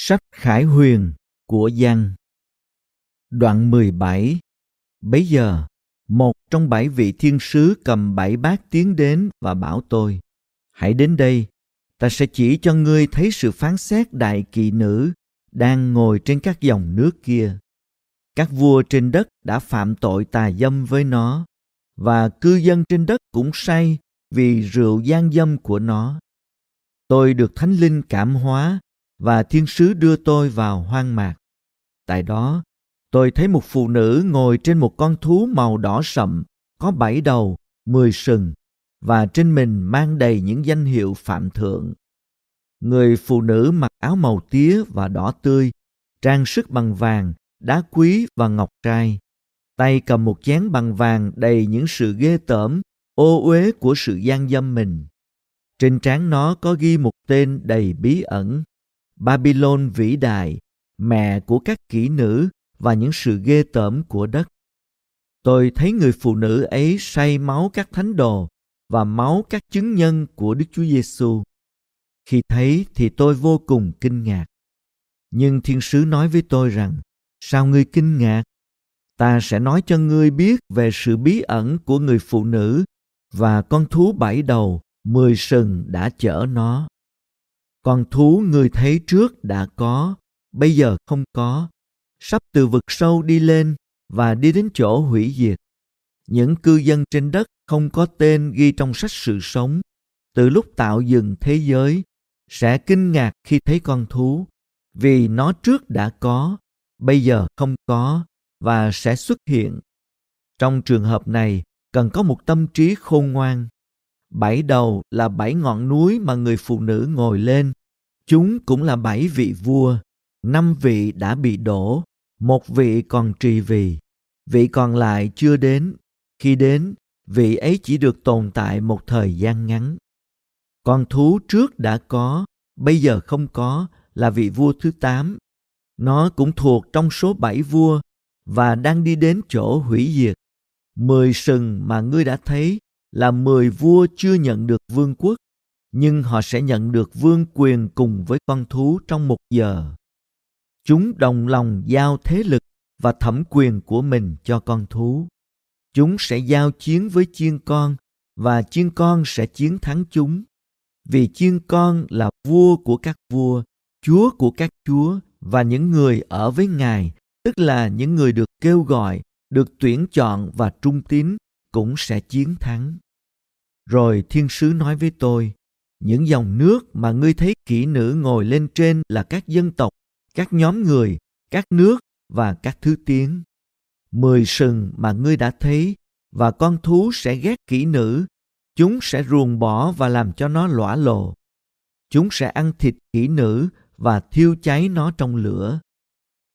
Sách Khải Huyền của Giang, Đoạn 17 Bấy giờ, một trong bảy vị thiên sứ cầm bảy bát tiến đến và bảo tôi, Hãy đến đây, ta sẽ chỉ cho ngươi thấy sự phán xét đại kỳ nữ đang ngồi trên các dòng nước kia. Các vua trên đất đã phạm tội tà dâm với nó, và cư dân trên đất cũng say vì rượu gian dâm của nó. Tôi được Thánh Linh cảm hóa và thiên sứ đưa tôi vào hoang mạc. Tại đó, tôi thấy một phụ nữ ngồi trên một con thú màu đỏ sậm, có bảy đầu, mười sừng, và trên mình mang đầy những danh hiệu phạm thượng. Người phụ nữ mặc áo màu tía và đỏ tươi, trang sức bằng vàng, đá quý và ngọc trai. Tay cầm một chén bằng vàng đầy những sự ghê tởm, ô uế của sự gian dâm mình. Trên trán nó có ghi một tên đầy bí ẩn Babylon vĩ đại, mẹ của các kỹ nữ và những sự ghê tởm của đất. Tôi thấy người phụ nữ ấy say máu các thánh đồ và máu các chứng nhân của Đức Chúa Giêsu. Khi thấy thì tôi vô cùng kinh ngạc. Nhưng thiên sứ nói với tôi rằng, sao ngươi kinh ngạc? Ta sẽ nói cho ngươi biết về sự bí ẩn của người phụ nữ và con thú bảy đầu, mười sừng đã chở nó còn thú người thấy trước đã có bây giờ không có sắp từ vực sâu đi lên và đi đến chỗ hủy diệt những cư dân trên đất không có tên ghi trong sách sự sống từ lúc tạo dựng thế giới sẽ kinh ngạc khi thấy con thú vì nó trước đã có bây giờ không có và sẽ xuất hiện trong trường hợp này cần có một tâm trí khôn ngoan Bảy đầu là bảy ngọn núi mà người phụ nữ ngồi lên. Chúng cũng là bảy vị vua. Năm vị đã bị đổ, một vị còn trì vì. Vị còn lại chưa đến. Khi đến, vị ấy chỉ được tồn tại một thời gian ngắn. Con thú trước đã có, bây giờ không có là vị vua thứ tám. Nó cũng thuộc trong số bảy vua và đang đi đến chỗ hủy diệt. Mười sừng mà ngươi đã thấy là mười vua chưa nhận được vương quốc nhưng họ sẽ nhận được vương quyền cùng với con thú trong một giờ chúng đồng lòng giao thế lực và thẩm quyền của mình cho con thú chúng sẽ giao chiến với chiên con và chiên con sẽ chiến thắng chúng vì chiên con là vua của các vua chúa của các chúa và những người ở với ngài tức là những người được kêu gọi được tuyển chọn và trung tín cũng sẽ chiến thắng. Rồi thiên sứ nói với tôi, những dòng nước mà ngươi thấy kỹ nữ ngồi lên trên là các dân tộc, các nhóm người, các nước và các thứ tiếng. Mười sừng mà ngươi đã thấy và con thú sẽ ghét kỹ nữ, chúng sẽ ruồng bỏ và làm cho nó lõa lồ. Chúng sẽ ăn thịt kỹ nữ và thiêu cháy nó trong lửa.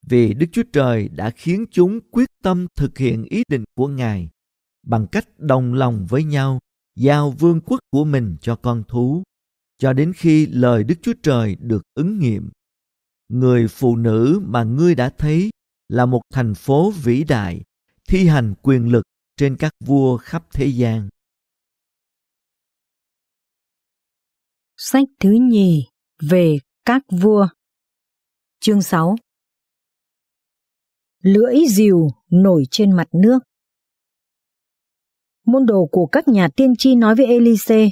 Vì Đức Chúa Trời đã khiến chúng quyết tâm thực hiện ý định của Ngài bằng cách đồng lòng với nhau giao vương quốc của mình cho con thú cho đến khi lời Đức Chúa Trời được ứng nghiệm. Người phụ nữ mà ngươi đã thấy là một thành phố vĩ đại, thi hành quyền lực trên các vua khắp thế gian. Sách thứ nhì về các vua Chương 6 Lưỡi diều nổi trên mặt nước môn đồ của các nhà tiên tri nói với Elise.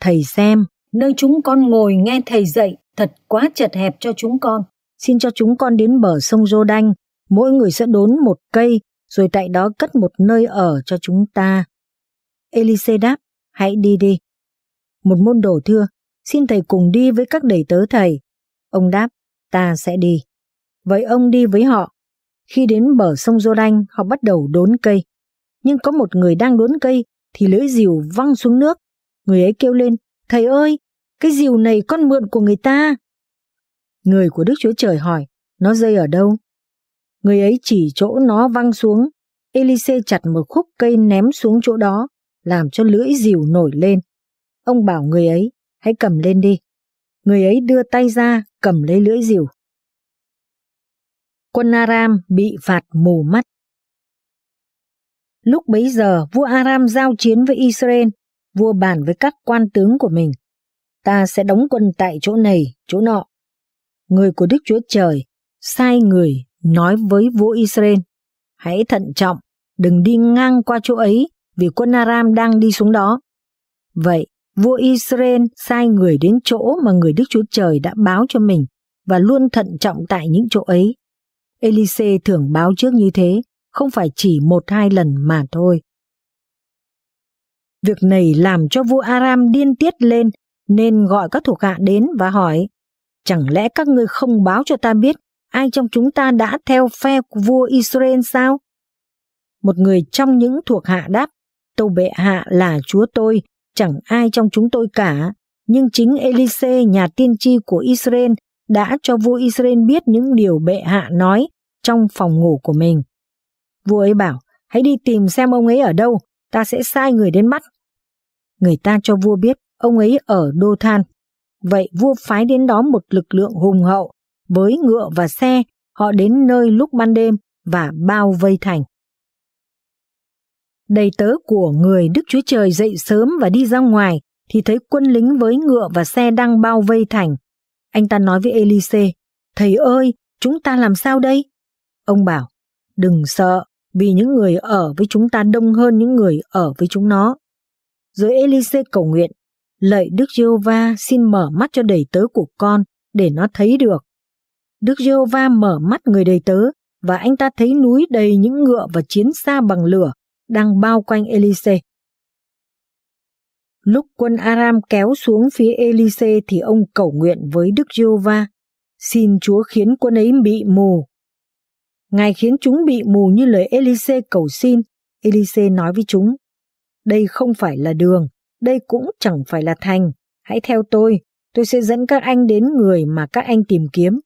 Thầy xem, nơi chúng con ngồi nghe thầy dạy thật quá chật hẹp cho chúng con. Xin cho chúng con đến bờ sông Rô Đanh, mỗi người sẽ đốn một cây, rồi tại đó cất một nơi ở cho chúng ta. Elise đáp, hãy đi đi. Một môn đồ thưa, xin thầy cùng đi với các đầy tớ thầy. Ông đáp, ta sẽ đi. Vậy ông đi với họ. Khi đến bờ sông Rô Đanh, họ bắt đầu đốn cây nhưng có một người đang đốn cây thì lưỡi rìu văng xuống nước. Người ấy kêu lên, thầy ơi, cái rìu này con mượn của người ta. Người của Đức Chúa Trời hỏi, nó rơi ở đâu? Người ấy chỉ chỗ nó văng xuống. Elise chặt một khúc cây ném xuống chỗ đó, làm cho lưỡi rìu nổi lên. Ông bảo người ấy, hãy cầm lên đi. Người ấy đưa tay ra, cầm lấy lưỡi rìu. Quân Aram bị phạt mù mắt. Lúc bấy giờ, vua Aram giao chiến với Israel, vua bàn với các quan tướng của mình. Ta sẽ đóng quân tại chỗ này, chỗ nọ. Người của Đức Chúa Trời sai người nói với vua Israel, hãy thận trọng, đừng đi ngang qua chỗ ấy vì quân Aram đang đi xuống đó. Vậy, vua Israel sai người đến chỗ mà người Đức Chúa Trời đã báo cho mình và luôn thận trọng tại những chỗ ấy. Elise thường báo trước như thế, không phải chỉ một hai lần mà thôi. Việc này làm cho vua Aram điên tiết lên, nên gọi các thuộc hạ đến và hỏi, chẳng lẽ các ngươi không báo cho ta biết ai trong chúng ta đã theo phe vua Israel sao? Một người trong những thuộc hạ đáp, tâu bệ hạ là chúa tôi, chẳng ai trong chúng tôi cả, nhưng chính Elise nhà tiên tri của Israel đã cho vua Israel biết những điều bệ hạ nói trong phòng ngủ của mình. Vua ấy bảo, hãy đi tìm xem ông ấy ở đâu, ta sẽ sai người đến bắt. Người ta cho vua biết ông ấy ở Đô Than. Vậy vua phái đến đó một lực lượng hùng hậu, với ngựa và xe, họ đến nơi lúc ban đêm và bao vây thành. Đầy tớ của người Đức Chúa Trời dậy sớm và đi ra ngoài thì thấy quân lính với ngựa và xe đang bao vây thành. Anh ta nói với Elise, Thầy ơi, chúng ta làm sao đây? Ông bảo, đừng sợ, vì những người ở với chúng ta đông hơn những người ở với chúng nó. Rồi Elise cầu nguyện, lạy Đức Giê-hô-va xin mở mắt cho đầy tớ của con để nó thấy được. Đức Giê-hô-va mở mắt người đầy tớ và anh ta thấy núi đầy những ngựa và chiến xa bằng lửa đang bao quanh Elise. Lúc quân Aram kéo xuống phía Elise thì ông cầu nguyện với Đức Giê-hô-va, xin Chúa khiến quân ấy bị mù Ngài khiến chúng bị mù như lời Elise cầu xin. Elise nói với chúng, đây không phải là đường, đây cũng chẳng phải là thành. Hãy theo tôi, tôi sẽ dẫn các anh đến người mà các anh tìm kiếm.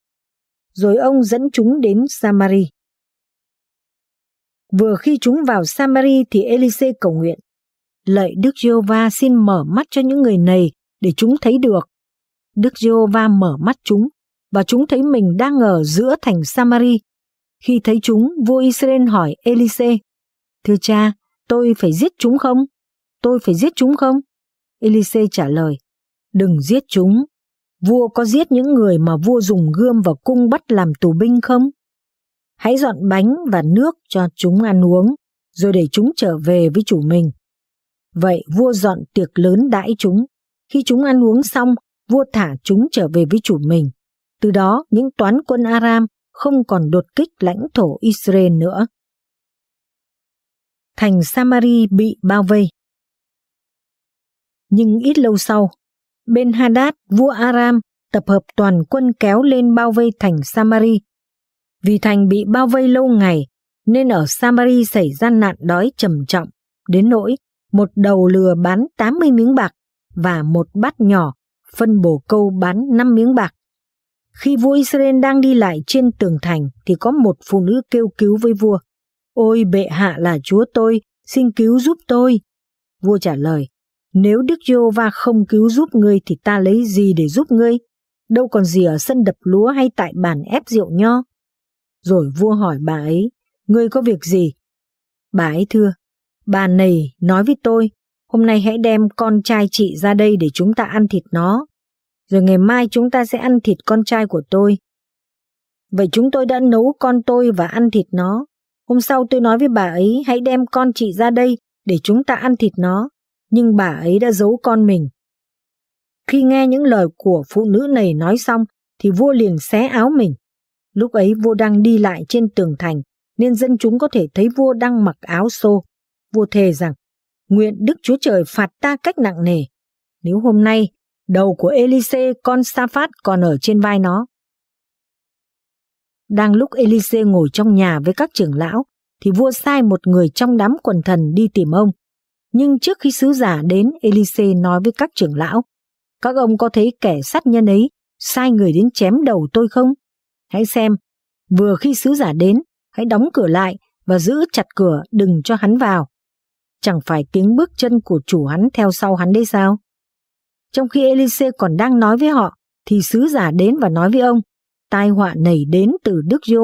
Rồi ông dẫn chúng đến Samari. Vừa khi chúng vào Samari thì Elise cầu nguyện. Lạy Đức Giê-hô-va xin mở mắt cho những người này để chúng thấy được. Đức Giê-hô-va mở mắt chúng và chúng thấy mình đang ở giữa thành Samari khi thấy chúng, vua Israel hỏi Elise, Thưa cha, tôi phải giết chúng không? Tôi phải giết chúng không? Elise trả lời, đừng giết chúng. Vua có giết những người mà vua dùng gươm và cung bắt làm tù binh không? Hãy dọn bánh và nước cho chúng ăn uống, rồi để chúng trở về với chủ mình. Vậy vua dọn tiệc lớn đãi chúng. Khi chúng ăn uống xong, vua thả chúng trở về với chủ mình. Từ đó, những toán quân Aram không còn đột kích lãnh thổ Israel nữa. Thành Samari bị bao vây. Nhưng ít lâu sau, bên Hadad, vua Aram, tập hợp toàn quân kéo lên bao vây thành Samari. Vì thành bị bao vây lâu ngày, nên ở Samari xảy ra nạn đói trầm trọng, đến nỗi một đầu lừa bán 80 miếng bạc và một bát nhỏ phân bổ câu bán 5 miếng bạc khi vua Israel đang đi lại trên tường thành thì có một phụ nữ kêu cứu với vua. Ôi bệ hạ là chúa tôi, xin cứu giúp tôi. Vua trả lời, nếu Đức Giê-hô-va không cứu giúp ngươi thì ta lấy gì để giúp ngươi? Đâu còn gì ở sân đập lúa hay tại bàn ép rượu nho? Rồi vua hỏi bà ấy, ngươi có việc gì? Bà ấy thưa, bà này nói với tôi, hôm nay hãy đem con trai chị ra đây để chúng ta ăn thịt nó rồi ngày mai chúng ta sẽ ăn thịt con trai của tôi. Vậy chúng tôi đã nấu con tôi và ăn thịt nó. Hôm sau tôi nói với bà ấy hãy đem con chị ra đây để chúng ta ăn thịt nó, nhưng bà ấy đã giấu con mình. Khi nghe những lời của phụ nữ này nói xong thì vua liền xé áo mình. Lúc ấy vua đang đi lại trên tường thành nên dân chúng có thể thấy vua đang mặc áo xô. Vua thề rằng, nguyện Đức Chúa Trời phạt ta cách nặng nề. Nếu hôm nay Đầu của Elise con Safat còn ở trên vai nó. Đang lúc Elise ngồi trong nhà với các trưởng lão, thì vua sai một người trong đám quần thần đi tìm ông. Nhưng trước khi sứ giả đến, Elise nói với các trưởng lão, các ông có thấy kẻ sát nhân ấy sai người đến chém đầu tôi không? Hãy xem, vừa khi sứ giả đến, hãy đóng cửa lại và giữ chặt cửa đừng cho hắn vào. Chẳng phải tiếng bước chân của chủ hắn theo sau hắn đấy sao? Trong khi Elise còn đang nói với họ, thì sứ giả đến và nói với ông, tai họa nảy đến từ Đức giê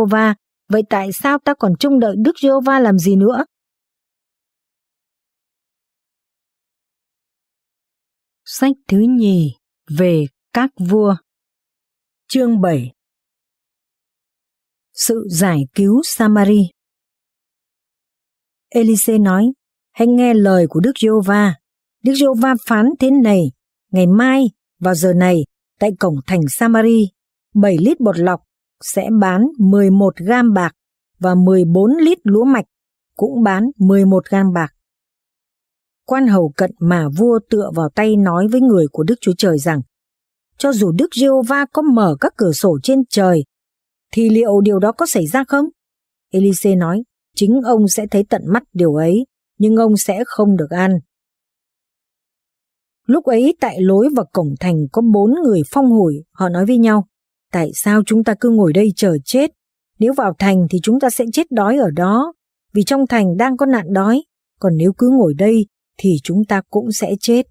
vậy tại sao ta còn trông đợi Đức giê làm gì nữa? Sách thứ nhì về các vua Chương 7 Sự giải cứu Samari Elise nói, hãy nghe lời của Đức giê Đức giê phán thế này, Ngày mai, vào giờ này, tại cổng thành Samari, 7 lít bột lọc sẽ bán 11 gram bạc và 14 lít lúa mạch cũng bán 11 gram bạc. Quan hầu cận mà vua tựa vào tay nói với người của Đức Chúa Trời rằng cho dù Đức giê va có mở các cửa sổ trên trời thì liệu điều đó có xảy ra không? Elise nói chính ông sẽ thấy tận mắt điều ấy nhưng ông sẽ không được ăn. Lúc ấy tại lối và cổng thành có bốn người phong hủi, họ nói với nhau, tại sao chúng ta cứ ngồi đây chờ chết? Nếu vào thành thì chúng ta sẽ chết đói ở đó, vì trong thành đang có nạn đói, còn nếu cứ ngồi đây thì chúng ta cũng sẽ chết.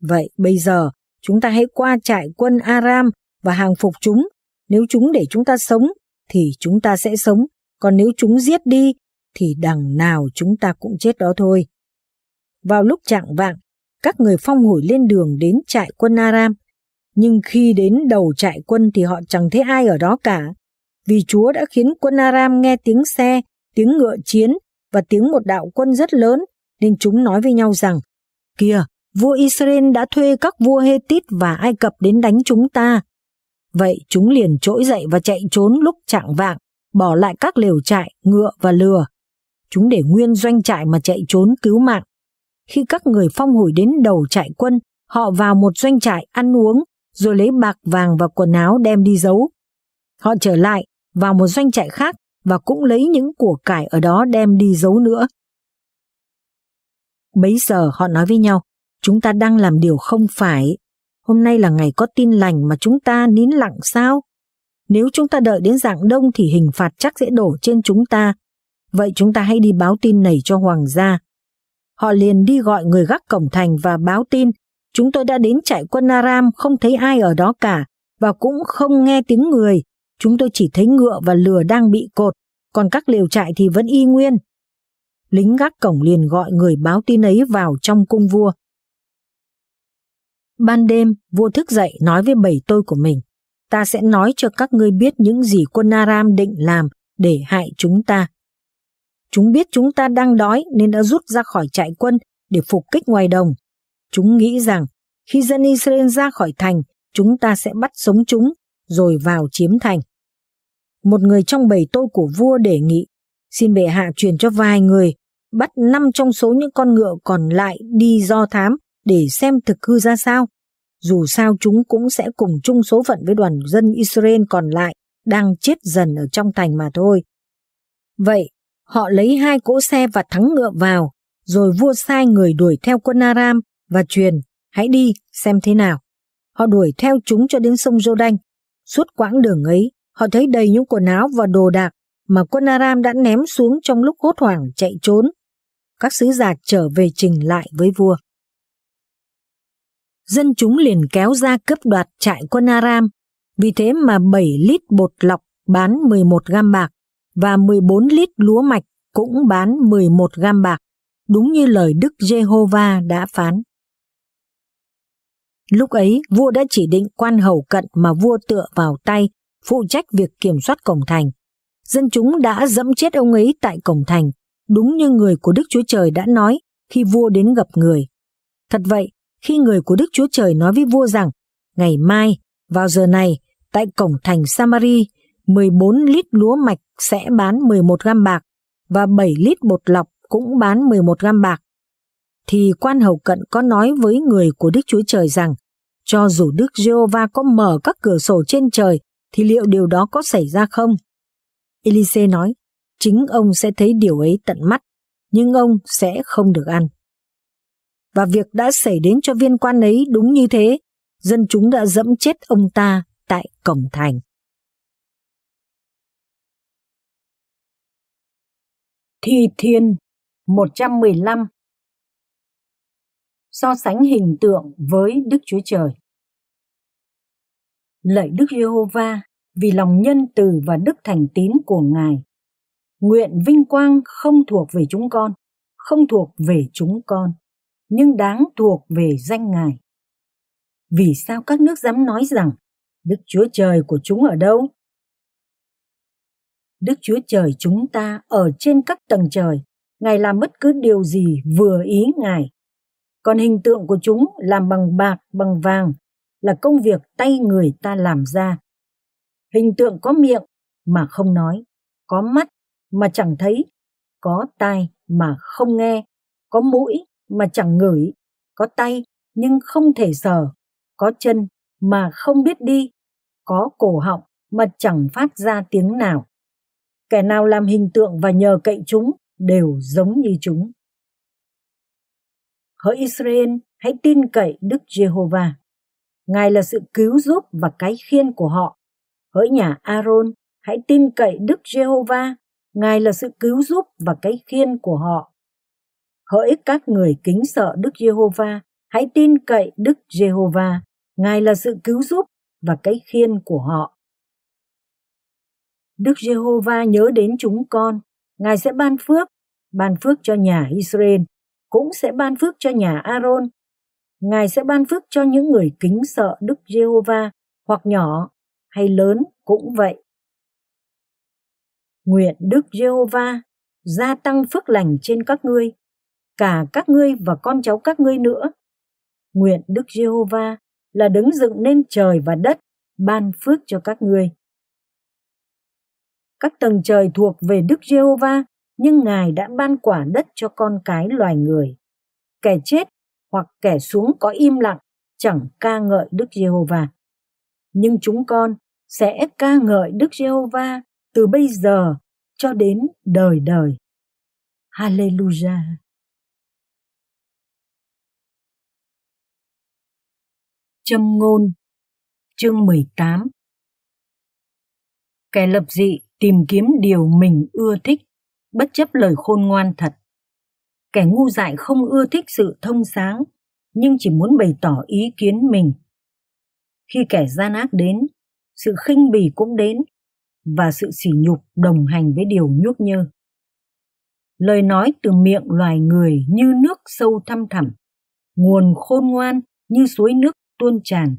Vậy bây giờ, chúng ta hãy qua trại quân Aram và hàng phục chúng. Nếu chúng để chúng ta sống, thì chúng ta sẽ sống, còn nếu chúng giết đi, thì đằng nào chúng ta cũng chết đó thôi. Vào lúc trạng vạng, các người phong hủi lên đường đến trại quân Aram. Nhưng khi đến đầu trại quân thì họ chẳng thấy ai ở đó cả, vì Chúa đã khiến quân Aram nghe tiếng xe, tiếng ngựa chiến và tiếng một đạo quân rất lớn, nên chúng nói với nhau rằng, Kìa, vua Israel đã thuê các vua Hethit và Ai Cập đến đánh chúng ta. Vậy chúng liền trỗi dậy và chạy trốn lúc chạng vạng, bỏ lại các lều trại, ngựa và lừa. Chúng để nguyên doanh trại mà chạy trốn cứu mạng khi các người phong hủi đến đầu trại quân, họ vào một doanh trại ăn uống, rồi lấy bạc vàng và quần áo đem đi giấu. Họ trở lại vào một doanh trại khác và cũng lấy những của cải ở đó đem đi giấu nữa. Bấy giờ họ nói với nhau, chúng ta đang làm điều không phải. Hôm nay là ngày có tin lành mà chúng ta nín lặng sao? Nếu chúng ta đợi đến dạng đông thì hình phạt chắc sẽ đổ trên chúng ta. Vậy chúng ta hãy đi báo tin này cho hoàng gia. Họ liền đi gọi người gác cổng thành và báo tin, chúng tôi đã đến trại quân Aram không thấy ai ở đó cả, và cũng không nghe tiếng người. Chúng tôi chỉ thấy ngựa và lừa đang bị cột, còn các liều trại thì vẫn y nguyên. Lính gác cổng liền gọi người báo tin ấy vào trong cung vua. Ban đêm, vua thức dậy nói với bầy tôi của mình, ta sẽ nói cho các ngươi biết những gì quân Aram định làm để hại chúng ta. Chúng biết chúng ta đang đói nên đã rút ra khỏi trại quân để phục kích ngoài đồng. Chúng nghĩ rằng khi dân Israel ra khỏi thành, chúng ta sẽ bắt sống chúng rồi vào chiếm thành. Một người trong bầy tôi của vua đề nghị, xin bệ hạ truyền cho vài người, bắt năm trong số những con ngựa còn lại đi do thám để xem thực hư ra sao. Dù sao chúng cũng sẽ cùng chung số phận với đoàn dân Israel còn lại đang chết dần ở trong thành mà thôi. Vậy Họ lấy hai cỗ xe và thắng ngựa vào, rồi vua sai người đuổi theo quân Aram và truyền, hãy đi xem thế nào. Họ đuổi theo chúng cho đến sông Rô Đanh. Suốt quãng đường ấy, họ thấy đầy những quần áo và đồ đạc mà quân Aram đã ném xuống trong lúc hốt hoảng chạy trốn. Các sứ giả trở về trình lại với vua. Dân chúng liền kéo ra cướp đoạt trại quân Aram, vì thế mà 7 lít bột lọc bán 11 gam bạc, và 14 lít lúa mạch cũng bán 11 gam bạc, đúng như lời Đức Giê-hô-va đã phán. Lúc ấy, vua đã chỉ định quan hầu cận mà vua tựa vào tay, phụ trách việc kiểm soát cổng thành. Dân chúng đã dẫm chết ông ấy tại cổng thành, đúng như người của Đức Chúa Trời đã nói khi vua đến gặp người. Thật vậy, khi người của Đức Chúa Trời nói với vua rằng, ngày mai, vào giờ này, tại cổng thành Samari, 14 lít lúa mạch sẽ bán 11 gam bạc và 7 lít bột lọc cũng bán 11 gam bạc. Thì quan hầu cận có nói với người của Đức Chúa Trời rằng, cho dù Đức Giê-hô-va có mở các cửa sổ trên trời, thì liệu điều đó có xảy ra không? Elise nói, chính ông sẽ thấy điều ấy tận mắt, nhưng ông sẽ không được ăn. Và việc đã xảy đến cho viên quan ấy đúng như thế, dân chúng đã dẫm chết ông ta tại cổng thành. Thi Thiên 115 So sánh hình tượng với Đức Chúa Trời Lạy Đức Giê-hô-va vì lòng nhân từ và đức thành tín của Ngài Nguyện vinh quang không thuộc về chúng con Không thuộc về chúng con Nhưng đáng thuộc về danh Ngài Vì sao các nước dám nói rằng Đức Chúa Trời của chúng ở đâu? Đức Chúa Trời chúng ta ở trên các tầng trời, Ngài làm bất cứ điều gì vừa ý Ngài. Còn hình tượng của chúng làm bằng bạc, bằng vàng, là công việc tay người ta làm ra. Hình tượng có miệng mà không nói, có mắt mà chẳng thấy, có tai mà không nghe, có mũi mà chẳng ngửi, có tay nhưng không thể sờ, có chân mà không biết đi, có cổ họng mà chẳng phát ra tiếng nào kẻ nào làm hình tượng và nhờ cậy chúng đều giống như chúng. Hỡi Israel, hãy tin cậy Đức Giê-hô-va. Ngài là sự cứu giúp và cái khiên của họ. Hỡi nhà Aaron, hãy tin cậy Đức Giê-hô-va. Ngài là sự cứu giúp và cái khiên của họ. Hỡi các người kính sợ Đức Giê-hô-va, hãy tin cậy Đức Giê-hô-va. Ngài là sự cứu giúp và cái khiên của họ. Đức Giê-hô-va nhớ đến chúng con, Ngài sẽ ban phước, ban phước cho nhà Israel, cũng sẽ ban phước cho nhà Aaron. Ngài sẽ ban phước cho những người kính sợ Đức Giê-hô-va, hoặc nhỏ hay lớn cũng vậy. Nguyện Đức Giê-hô-va gia tăng phước lành trên các ngươi, cả các ngươi và con cháu các ngươi nữa. Nguyện Đức Giê-hô-va là đứng dựng nên trời và đất, ban phước cho các ngươi các tầng trời thuộc về Đức Giê-hô-va, nhưng Ngài đã ban quả đất cho con cái loài người. Kẻ chết hoặc kẻ xuống có im lặng chẳng ca ngợi Đức Giê-hô-va. Nhưng chúng con sẽ ca ngợi Đức Giê-hô-va từ bây giờ cho đến đời đời. Hallelujah. Châm ngôn chương 18 Kẻ lập dị tìm kiếm điều mình ưa thích, bất chấp lời khôn ngoan thật. Kẻ ngu dại không ưa thích sự thông sáng, nhưng chỉ muốn bày tỏ ý kiến mình. Khi kẻ gian ác đến, sự khinh bỉ cũng đến và sự sỉ nhục đồng hành với điều nhuốc nhơ. Lời nói từ miệng loài người như nước sâu thăm thẳm, nguồn khôn ngoan như suối nước tuôn tràn.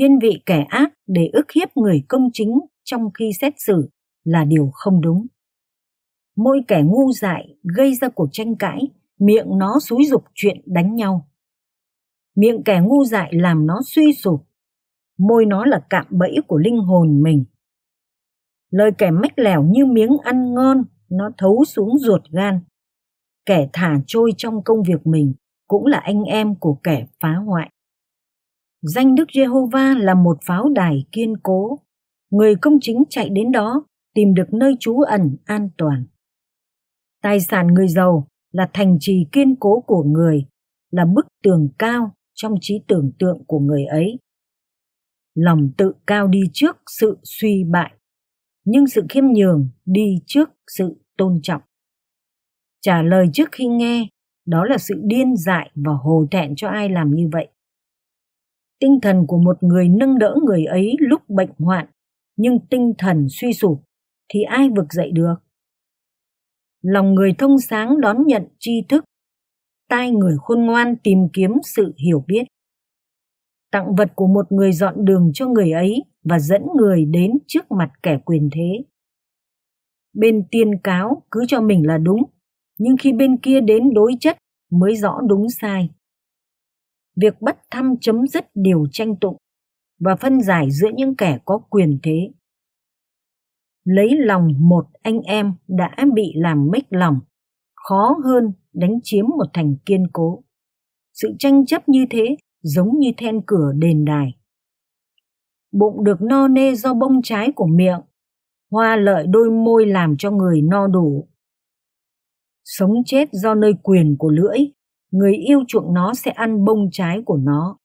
Thiên vị kẻ ác để ức hiếp người công chính trong khi xét xử là điều không đúng. Mỗi kẻ ngu dại gây ra cuộc tranh cãi, miệng nó xúi dục chuyện đánh nhau. Miệng kẻ ngu dại làm nó suy sụp, môi nó là cạm bẫy của linh hồn mình. Lời kẻ mách lẻo như miếng ăn ngon, nó thấu xuống ruột gan. Kẻ thả trôi trong công việc mình cũng là anh em của kẻ phá hoại. Danh Đức Jehovah là một pháo đài kiên cố, người công chính chạy đến đó tìm được nơi trú ẩn an toàn. Tài sản người giàu là thành trì kiên cố của người, là bức tường cao trong trí tưởng tượng của người ấy. Lòng tự cao đi trước sự suy bại, nhưng sự khiêm nhường đi trước sự tôn trọng. Trả lời trước khi nghe, đó là sự điên dại và hồ thẹn cho ai làm như vậy. Tinh thần của một người nâng đỡ người ấy lúc bệnh hoạn nhưng tinh thần suy sụp thì ai vực dậy được lòng người thông sáng đón nhận tri thức tai người khôn ngoan tìm kiếm sự hiểu biết tặng vật của một người dọn đường cho người ấy và dẫn người đến trước mặt kẻ quyền thế bên tiên cáo cứ cho mình là đúng nhưng khi bên kia đến đối chất mới rõ đúng sai việc bất thăm chấm dứt điều tranh tụng và phân giải giữa những kẻ có quyền thế. Lấy lòng một anh em đã bị làm mếch lòng, khó hơn đánh chiếm một thành kiên cố. Sự tranh chấp như thế giống như then cửa đền đài. Bụng được no nê do bông trái của miệng, hoa lợi đôi môi làm cho người no đủ. Sống chết do nơi quyền của lưỡi, người yêu chuộng nó sẽ ăn bông trái của nó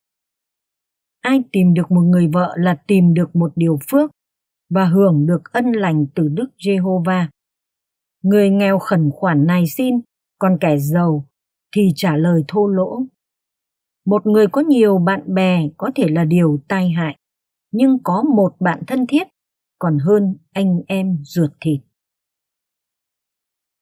ai tìm được một người vợ là tìm được một điều phước và hưởng được ân lành từ Đức Giê-hô-va. Người nghèo khẩn khoản này xin, còn kẻ giàu thì trả lời thô lỗ. Một người có nhiều bạn bè có thể là điều tai hại, nhưng có một bạn thân thiết còn hơn anh em ruột thịt.